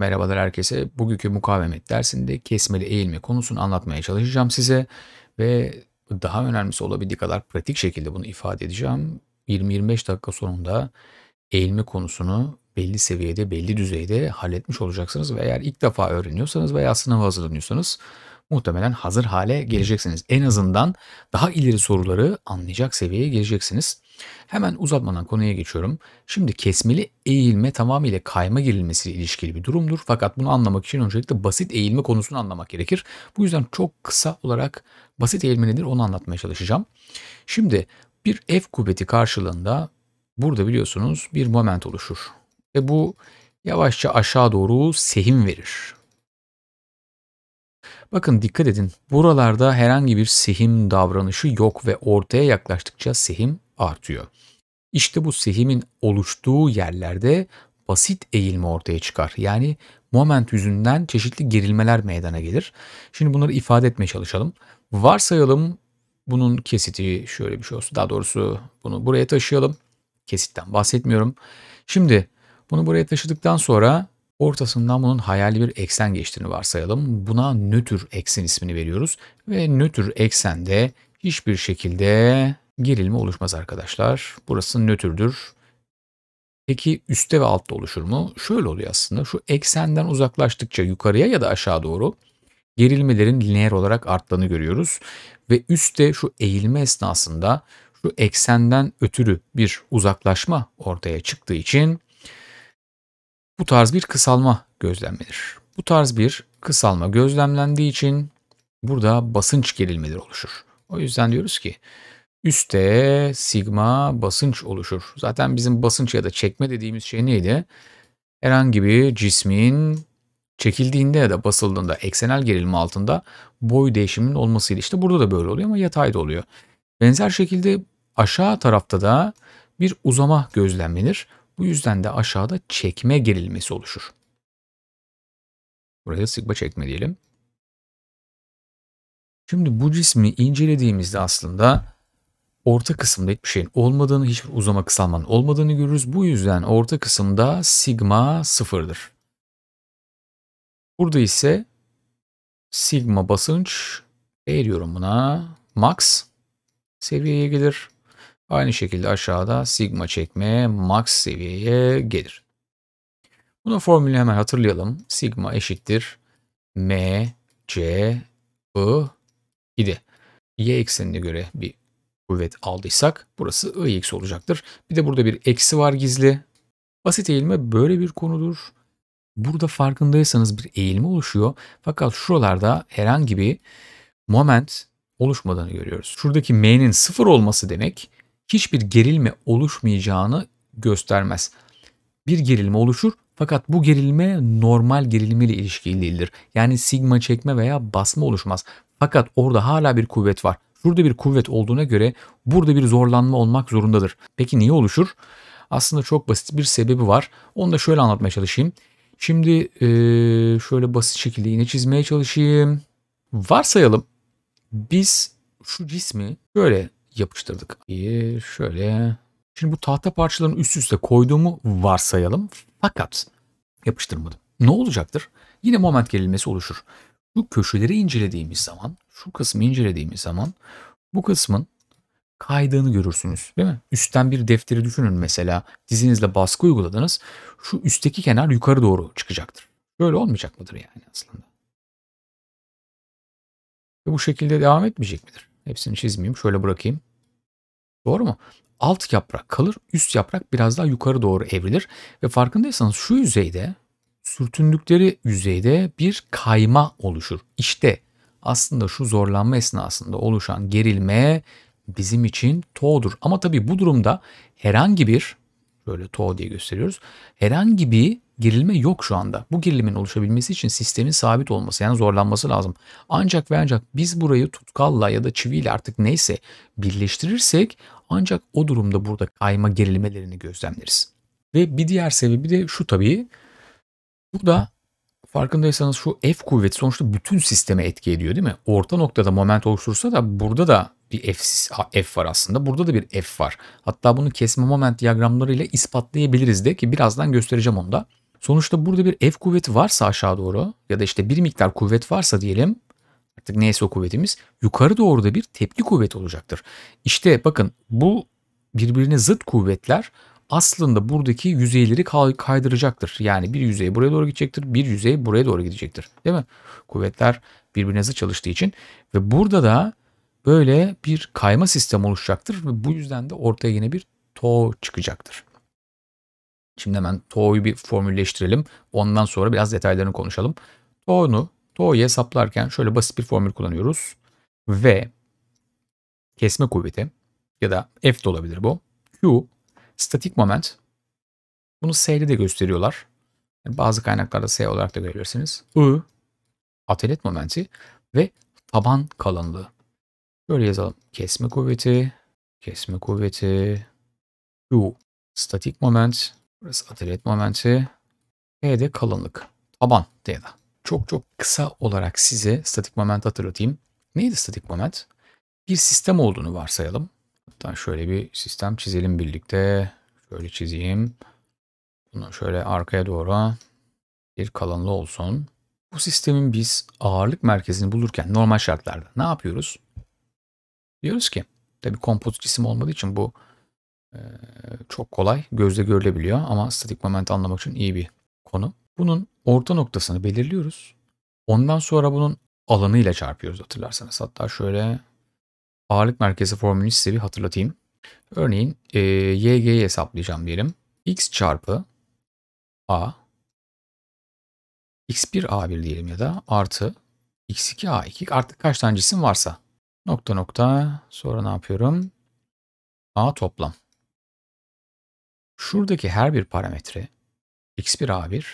Merhabalar herkese. Bugünkü mukavemet dersinde kesmeli eğilme konusunu anlatmaya çalışacağım size ve daha önemlisi olabildiği kadar pratik şekilde bunu ifade edeceğim. 20-25 dakika sonunda eğilme konusunu belli seviyede, belli düzeyde halletmiş olacaksınız ve eğer ilk defa öğreniyorsanız veya sınava hazırlanıyorsanız muhtemelen hazır hale geleceksiniz. En azından daha ileri soruları anlayacak seviyeye geleceksiniz. Hemen uzatmadan konuya geçiyorum. Şimdi kesmeli eğilme tamamıyla kayma gerilmesiyle ilişkili bir durumdur. Fakat bunu anlamak için öncelikle basit eğilme konusunu anlamak gerekir. Bu yüzden çok kısa olarak basit eğilme nedir onu anlatmaya çalışacağım. Şimdi bir F kuvveti karşılığında burada biliyorsunuz bir moment oluşur. Ve bu yavaşça aşağı doğru sehim verir. Bakın dikkat edin. Buralarda herhangi bir sehim davranışı yok ve ortaya yaklaştıkça sehim artıyor. İşte bu sehimin oluştuğu yerlerde basit eğilme ortaya çıkar. Yani moment yüzünden çeşitli gerilmeler meydana gelir. Şimdi bunları ifade etmeye çalışalım. Varsayalım bunun kesiti şöyle bir şey olsun. Daha doğrusu bunu buraya taşıyalım. Kesitten bahsetmiyorum. Şimdi bunu buraya taşıdıktan sonra ortasından bunun hayali bir eksen geçtiğini varsayalım. Buna nötr eksen ismini veriyoruz ve nötr eksende hiçbir şekilde gerilme oluşmaz arkadaşlar. Burası nötrdür. Peki üstte ve altta oluşur mu? Şöyle oluyor aslında. Şu eksenden uzaklaştıkça yukarıya ya da aşağı doğru gerilmelerin lineer olarak arttığını görüyoruz. Ve üstte şu eğilme esnasında şu eksenden ötürü bir uzaklaşma ortaya çıktığı için bu tarz bir kısalma gözlenmelidir. Bu tarz bir kısalma gözlemlendiği için burada basınç gerilmeleri oluşur. O yüzden diyoruz ki üste sigma basınç oluşur. Zaten bizim basınç ya da çekme dediğimiz şey neydi? Herhangi bir cismin çekildiğinde ya da basıldığında eksenel gerilim altında boy değişiminin olmasıyla işte burada da böyle oluyor ama yatay da oluyor. Benzer şekilde aşağı tarafta da bir uzama gözlemlenir. Bu yüzden de aşağıda çekme gerilmesi oluşur. Buraya sigma çekme diyelim. Şimdi bu cismi incelediğimizde aslında orta kısımda hiçbir şeyin olmadığını, hiçbir uzama kısalmanın olmadığını görürüz. Bu yüzden orta kısımda sigma sıfırdır. Burada ise sigma basınç veriyorum buna max seviyeye gelir. Aynı şekilde aşağıda sigma çekme max seviyeye gelir. Bunu formülü hemen hatırlayalım. Sigma eşittir M, C, I, idi. Y eksenine göre bir kuvvet aldıysak burası ix olacaktır. Bir de burada bir eksi var gizli. Basit eğilme böyle bir konudur. Burada farkındaysanız bir eğilme oluşuyor. Fakat şuralarda herhangi bir moment oluşmadığını görüyoruz. Şuradaki m'nin sıfır olması demek hiçbir gerilme oluşmayacağını göstermez. Bir gerilme oluşur fakat bu gerilme normal gerilme ile ilişkili değildir. Yani sigma çekme veya basma oluşmaz. Fakat orada hala bir kuvvet var. Şurada bir kuvvet olduğuna göre burada bir zorlanma olmak zorundadır. Peki niye oluşur? Aslında çok basit bir sebebi var. Onu da şöyle anlatmaya çalışayım. Şimdi şöyle basit şekilde yine çizmeye çalışayım. Varsayalım biz şu cismi böyle yapıştırdık. şöyle. Şimdi bu tahta parçalarını üst üste koyduğumu varsayalım. Fakat yapıştırmadım. Ne olacaktır? Yine moment gerilmesi oluşur. Bu köşeleri incelediğimiz zaman şu kısmı incelediğimiz zaman bu kısmın kaydığını görürsünüz değil mi? Üstten bir defteri düşünün mesela dizinizle baskı uyguladınız. Şu üstteki kenar yukarı doğru çıkacaktır. Böyle olmayacak mıdır yani aslında? Ve bu şekilde devam etmeyecek midir? Hepsini çizmeyeyim şöyle bırakayım. Doğru mu? Alt yaprak kalır, üst yaprak biraz daha yukarı doğru evrilir ve farkındaysanız şu yüzeyde sürtündükleri yüzeyde bir kayma oluşur. İşte aslında şu zorlanma esnasında oluşan gerilme bizim için to'dur. Ama tabii bu durumda herhangi bir böyle to diye gösteriyoruz. Herhangi bir gerilme yok şu anda. Bu gerilimin oluşabilmesi için sistemin sabit olması yani zorlanması lazım. Ancak ve ancak biz burayı tutkalla ya da çiviyle artık neyse birleştirirsek ancak o durumda burada kayma gerilmelerini gözlemleriz. Ve bir diğer sebebi de şu tabii. Burada farkındaysanız şu F kuvveti sonuçta bütün sisteme etki ediyor değil mi? Orta noktada moment oluştursa da burada da bir F, F var aslında. Burada da bir F var. Hatta bunu kesme moment diyagramlarıyla ispatlayabiliriz de ki birazdan göstereceğim onu da. Sonuçta burada bir F kuvveti varsa aşağı doğru ya da işte bir miktar kuvvet varsa diyelim artık neyse o kuvvetimiz yukarı doğru da bir tepki kuvveti olacaktır. İşte bakın bu birbirine zıt kuvvetler aslında buradaki yüzeyleri kaydıracaktır. Yani bir yüzey buraya doğru gidecektir, bir yüzey buraya doğru gidecektir. Değil mi? Kuvvetler birbirine hızlı çalıştığı için ve burada da böyle bir kayma sistemi oluşacaktır ve bu yüzden de ortaya yine bir to çıkacaktır. Şimdi hemen to'yu bir formülleştirelim. Ondan sonra biraz detaylarını konuşalım. To'nu, to'yu hesaplarken şöyle basit bir formül kullanıyoruz. V kesme kuvveti ya da F de olabilir bu. Q Statik moment. Bunu S'de de gösteriyorlar. Yani bazı kaynaklarda S olarak da görebilirsiniz. I, atelet momenti ve taban kalınlığı. Böyle yazalım. Kesme kuvveti, kesme kuvveti, U, statik moment, burası atelet momenti, E de kalınlık, taban diye da. Çok çok kısa olarak size statik moment hatırlatayım. Neydi statik moment? Bir sistem olduğunu varsayalım. Hatta şöyle bir sistem çizelim birlikte. Şöyle çizeyim. Bunu şöyle arkaya doğru bir kalınlığı olsun. Bu sistemin biz ağırlık merkezini bulurken normal şartlarda ne yapıyoruz? Diyoruz ki tabii kompozit cisim olmadığı için bu e, çok kolay gözle görülebiliyor ama statik moment anlamak için iyi bir konu. Bunun orta noktasını belirliyoruz. Ondan sonra bunun alanıyla çarpıyoruz hatırlarsanız. Hatta şöyle ağırlık merkezi formülünü size bir hatırlatayım. Örneğin e, YG'yi hesaplayacağım diyelim. X çarpı A X1 A1 diyelim ya da artı X2 A2 artık kaç tane cisim varsa. Nokta nokta sonra ne yapıyorum? A toplam. Şuradaki her bir parametre X1 A1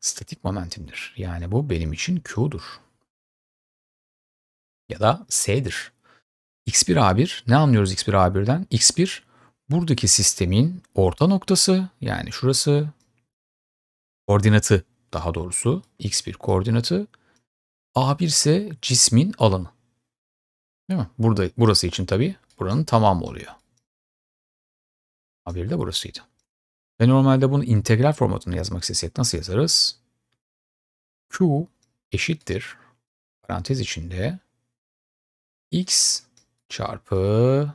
statik momentimdir. Yani bu benim için Q'dur. Ya da S'dir. X1A1 ne anlıyoruz X1A1'den? X1 buradaki sistemin orta noktası yani şurası koordinatı daha doğrusu X1 koordinatı A1 ise cismin alanı. Değil mi? Burada, burası için tabii buranın tamamı oluyor. A1 de burasıydı. Ve normalde bunu integral formatında yazmak istesek nasıl yazarız? Q eşittir parantez içinde x çarpı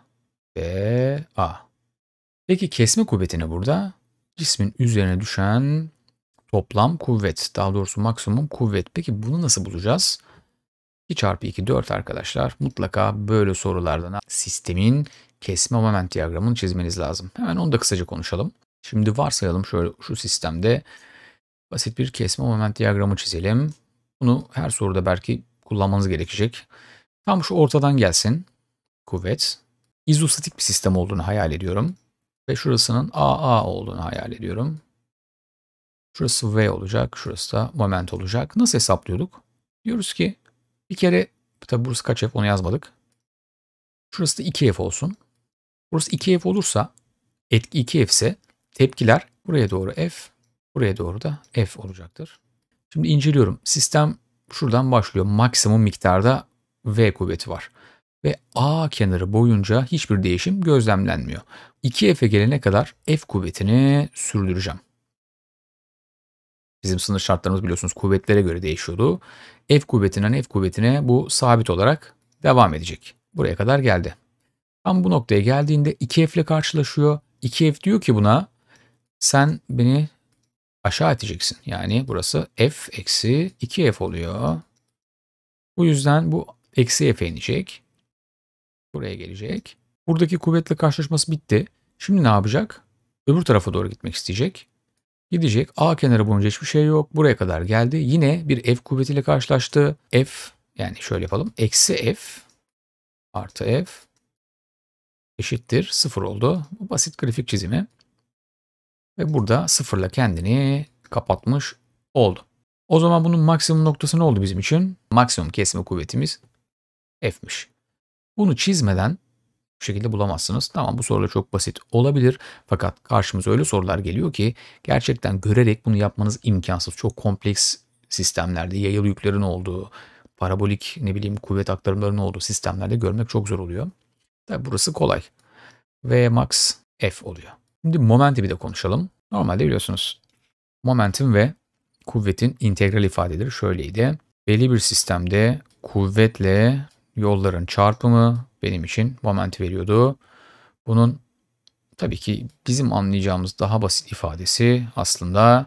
BA. Peki kesme kuvveti ne burada? Cismin üzerine düşen toplam kuvvet. Daha doğrusu maksimum kuvvet. Peki bunu nasıl bulacağız? 2 çarpı 2 4 arkadaşlar. Mutlaka böyle sorulardan sistemin kesme moment diyagramını çizmeniz lazım. Hemen onu da kısaca konuşalım. Şimdi varsayalım şöyle şu sistemde basit bir kesme moment diyagramı çizelim. Bunu her soruda belki kullanmanız gerekecek. Tam şu ortadan gelsin kuvvet. İzostatik bir sistem olduğunu hayal ediyorum. Ve şurasının AA olduğunu hayal ediyorum. Şurası V olacak, şurası da moment olacak. Nasıl hesaplıyorduk? Diyoruz ki bir kere, tabi burası kaç F onu yazmadık. Şurası da 2F olsun. Burası 2F olursa, etki 2F ise tepkiler buraya doğru F, buraya doğru da F olacaktır. Şimdi inceliyorum. Sistem şuradan başlıyor. Maksimum miktarda V kuvveti var ve A kenarı boyunca hiçbir değişim gözlemlenmiyor. 2F'e gelene kadar F kuvvetini sürdüreceğim. Bizim sınır şartlarımız biliyorsunuz kuvvetlere göre değişiyordu. F kuvvetinden F kuvvetine bu sabit olarak devam edecek. Buraya kadar geldi. Tam bu noktaya geldiğinde 2F ile karşılaşıyor. 2F diyor ki buna sen beni aşağı iteceksin. Yani burası F eksi 2F oluyor. Bu yüzden bu eksi F'e inecek. Buraya gelecek. Buradaki kuvvetle karşılaşması bitti. Şimdi ne yapacak? Öbür tarafa doğru gitmek isteyecek. Gidecek. A kenarı boyunca hiçbir şey yok. Buraya kadar geldi. Yine bir F kuvvetiyle karşılaştı. F yani şöyle yapalım. Eksi F artı F eşittir. Sıfır oldu. Bu basit grafik çizimi. Ve burada sıfırla kendini kapatmış oldu. O zaman bunun maksimum noktası ne oldu bizim için? Maksimum kesme kuvvetimiz F'miş. Bunu çizmeden bu şekilde bulamazsınız. Tamam bu sorular çok basit olabilir fakat karşımıza öyle sorular geliyor ki gerçekten görerek bunu yapmanız imkansız. Çok kompleks sistemlerde yayalı yüklerin olduğu, parabolik ne bileyim kuvvet aktarımlarının olduğu sistemlerde görmek çok zor oluyor. Tabi burası kolay. V max F oluyor. Şimdi momenti bir de konuşalım. Normalde biliyorsunuz momentum ve kuvvetin integral ifadeleri şöyleydi. Belli bir sistemde kuvvetle yolların çarpımı benim için moment veriyordu. Bunun tabii ki bizim anlayacağımız daha basit ifadesi aslında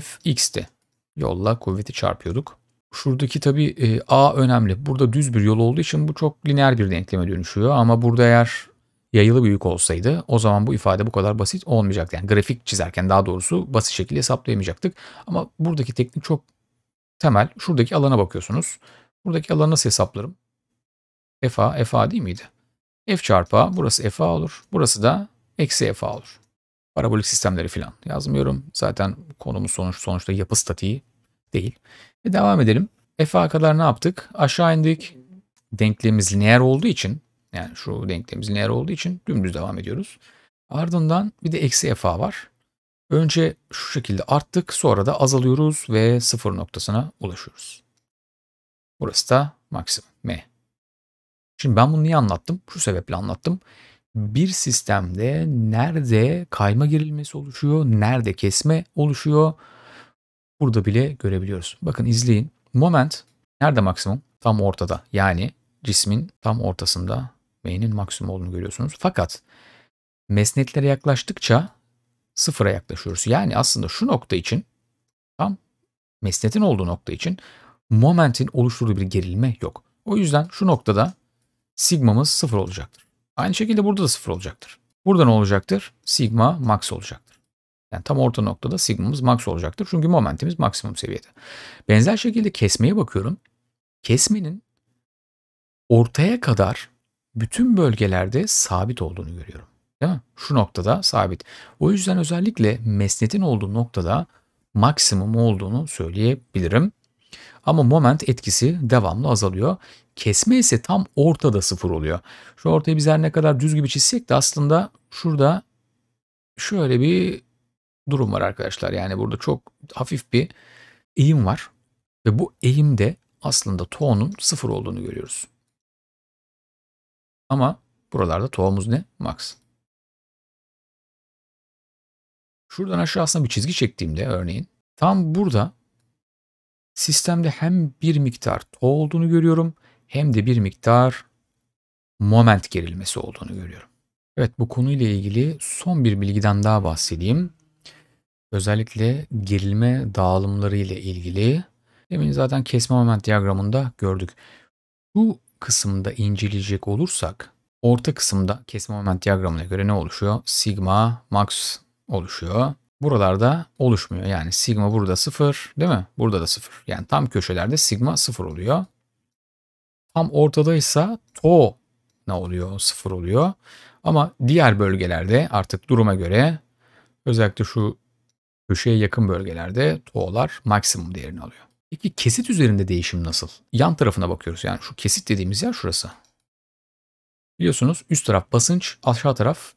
fx'ti. Yolla kuvveti çarpıyorduk. Şuradaki tabii e, a önemli. Burada düz bir yol olduğu için bu çok lineer bir denkleme dönüşüyor. Ama burada eğer yayılı büyük olsaydı o zaman bu ifade bu kadar basit olmayacaktı. Yani grafik çizerken daha doğrusu basit şekilde hesaplayamayacaktık. Ama buradaki teknik çok temel. Şuradaki alana bakıyorsunuz. Buradaki alanı nasıl hesaplarım? FA, FA değil miydi? F çarpı A, burası FA olur. Burası da eksi FA olur. Parabolik sistemleri falan yazmıyorum. Zaten konumuz sonuç, sonuçta yapı statiği değil. E devam edelim. FA kadar ne yaptık? Aşağı indik. Denklemimiz lineer olduğu için yani şu denklemimiz lineer olduğu için dümdüz devam ediyoruz. Ardından bir de eksi FA var. Önce şu şekilde arttık sonra da azalıyoruz ve sıfır noktasına ulaşıyoruz. Burası da maksimum M. Şimdi ben bunu niye anlattım? Şu sebeple anlattım. Bir sistemde nerede kayma gerilmesi oluşuyor, nerede kesme oluşuyor burada bile görebiliyoruz. Bakın izleyin. Moment nerede maksimum? Tam ortada. Yani cismin tam ortasında M'nin maksimum olduğunu görüyorsunuz. Fakat mesnetlere yaklaştıkça sıfıra yaklaşıyoruz. Yani aslında şu nokta için tam mesnetin olduğu nokta için momentin oluşturduğu bir gerilme yok. O yüzden şu noktada sigmamız sıfır olacaktır. Aynı şekilde burada da sıfır olacaktır. Burada ne olacaktır? Sigma max olacaktır. Yani tam orta noktada sigmamız max olacaktır. Çünkü momentimiz maksimum seviyede. Benzer şekilde kesmeye bakıyorum. Kesmenin ortaya kadar bütün bölgelerde sabit olduğunu görüyorum. Değil mi? Şu noktada sabit. O yüzden özellikle mesnetin olduğu noktada maksimum olduğunu söyleyebilirim. Ama moment etkisi devamlı azalıyor. Kesme ise tam ortada sıfır oluyor. Şu ortaya biz her ne kadar düz gibi çizsek de aslında şurada şöyle bir durum var arkadaşlar. Yani burada çok hafif bir eğim var. Ve bu eğimde aslında toğunun sıfır olduğunu görüyoruz. Ama buralarda toğumuz ne? Max. Şuradan aşağı aslında bir çizgi çektiğimde örneğin tam burada sistemde hem bir miktar to olduğunu görüyorum hem de bir miktar moment gerilmesi olduğunu görüyorum. Evet bu konuyla ilgili son bir bilgiden daha bahsedeyim. Özellikle gerilme dağılımları ile ilgili demin zaten kesme moment diyagramında gördük. Bu kısımda inceleyecek olursak orta kısımda kesme moment diyagramına göre ne oluşuyor? Sigma max oluşuyor buralarda oluşmuyor. Yani sigma burada 0 değil mi? Burada da 0. Yani tam köşelerde sigma 0 oluyor. Tam ortadaysa to ne oluyor? 0 oluyor. Ama diğer bölgelerde artık duruma göre özellikle şu köşeye yakın bölgelerde to'lar maksimum değerini alıyor. Peki kesit üzerinde değişim nasıl? Yan tarafına bakıyoruz. Yani şu kesit dediğimiz yer şurası. Biliyorsunuz üst taraf basınç, aşağı taraf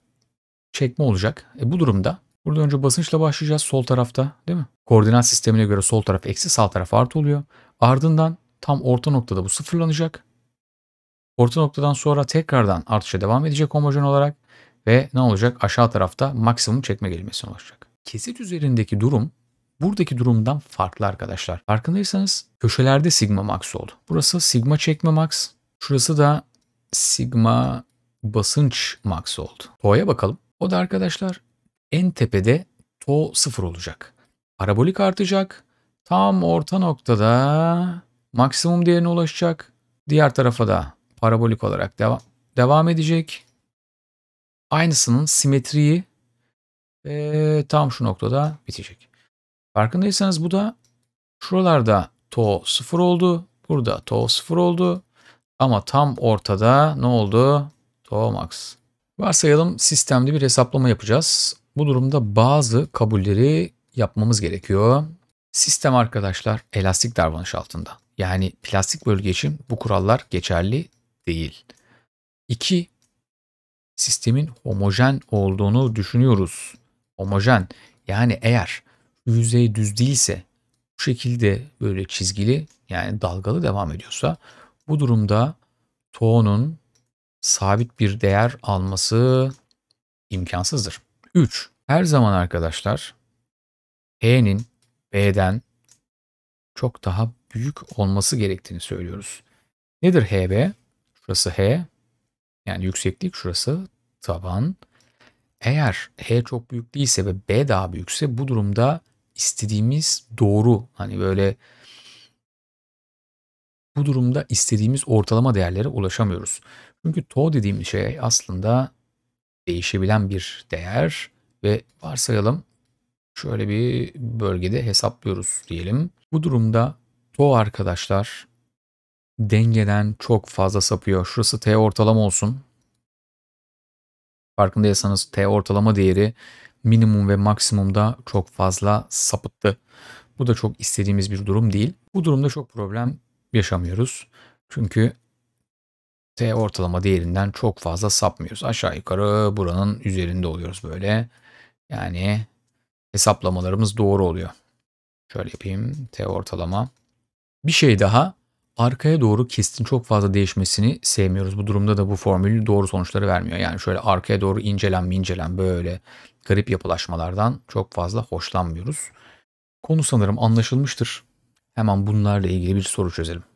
çekme olacak. E bu durumda Burada önce basınçla başlayacağız sol tarafta değil mi? Koordinat sistemine göre sol taraf eksi sağ taraf artı oluyor. Ardından tam orta noktada bu sıfırlanacak. Orta noktadan sonra tekrardan artışa devam edecek homojen olarak ve ne olacak? Aşağı tarafta maksimum çekme gelmesine ulaşacak. Kesit üzerindeki durum buradaki durumdan farklı arkadaşlar. Farkındaysanız köşelerde sigma max oldu. Burası sigma çekme max. Şurası da sigma basınç max oldu. O'ya bakalım. O da arkadaşlar en tepede to 0 olacak. Parabolik artacak. Tam orta noktada maksimum değerine ulaşacak. Diğer tarafa da parabolik olarak devam devam edecek. Aynısının simetriği e, tam şu noktada bitecek. Farkındaysanız bu da şuralarda to 0 oldu. Burada to 0 oldu. Ama tam ortada ne oldu? To max. Varsayalım sistemde bir hesaplama yapacağız. Bu durumda bazı kabulleri yapmamız gerekiyor. Sistem arkadaşlar elastik davranış altında. Yani plastik bölge için bu kurallar geçerli değil. 2. Sistemin homojen olduğunu düşünüyoruz. Homojen yani eğer yüzey düz değilse bu şekilde böyle çizgili yani dalgalı devam ediyorsa bu durumda toğunun sabit bir değer alması imkansızdır. 3. Her zaman arkadaşlar H'nin B'den çok daha büyük olması gerektiğini söylüyoruz. Nedir HB? Şurası H. Yani yükseklik şurası taban. Eğer H çok büyük değilse ve B daha büyükse bu durumda istediğimiz doğru hani böyle bu durumda istediğimiz ortalama değerlere ulaşamıyoruz. Çünkü to dediğimiz şey aslında değişebilen bir değer ve varsayalım şöyle bir bölgede hesaplıyoruz diyelim. Bu durumda to arkadaşlar dengeden çok fazla sapıyor. Şurası t ortalama olsun. Farkındaysanız t ortalama değeri minimum ve maksimumda çok fazla sapıttı. Bu da çok istediğimiz bir durum değil. Bu durumda çok problem yaşamıyoruz. Çünkü T ortalama değerinden çok fazla sapmıyoruz. Aşağı yukarı buranın üzerinde oluyoruz böyle. Yani hesaplamalarımız doğru oluyor. Şöyle yapayım. T ortalama. Bir şey daha. Arkaya doğru kestin çok fazla değişmesini sevmiyoruz. Bu durumda da bu formül doğru sonuçları vermiyor. Yani şöyle arkaya doğru incelen incelen böyle garip yapılaşmalardan çok fazla hoşlanmıyoruz. Konu sanırım anlaşılmıştır. Hemen bunlarla ilgili bir soru çözelim.